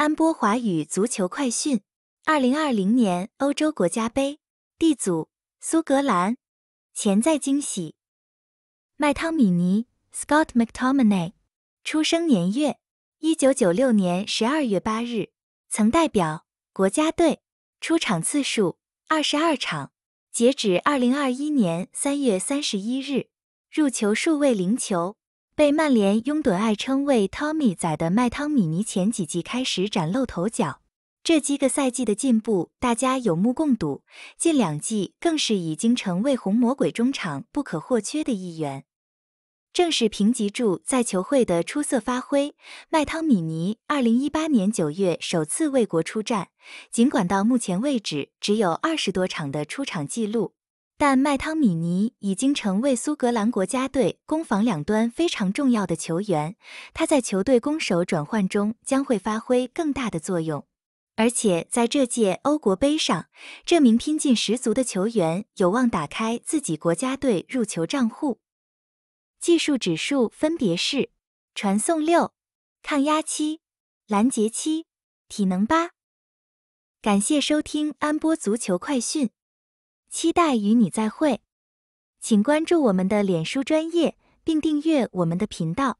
安波华语足球快讯：二零二零年欧洲国家杯 D 组，苏格兰潜在惊喜麦汤米尼 （Scott McTominay），出生年月一九九六年十二月八日，曾代表国家队出场次数二十二场，截止二零二一年三月三十一日，入球数位零球。被曼联拥趸爱称为 “Tommy 仔”的麦汤米尼前几季开始崭露头角，这几个赛季的进步大家有目共睹。近两季更是已经成为红魔鬼中场不可或缺的一员。正是平吉柱在球会的出色发挥，麦汤米尼二零一八年九月首次为国出战，尽管到目前为止只有二十多场的出场记录。但麦汤米尼已经成为苏格兰国家队攻防两端非常重要的球员，他在球队攻守转换中将会发挥更大的作用。而且在这届欧国杯上，这名拼劲十足的球员有望打开自己国家队入球账户。技术指数分别是：传送六，抗压七，拦截七，体能八。感谢收听安波足球快讯。期待与你再会，请关注我们的脸书专业，并订阅我们的频道。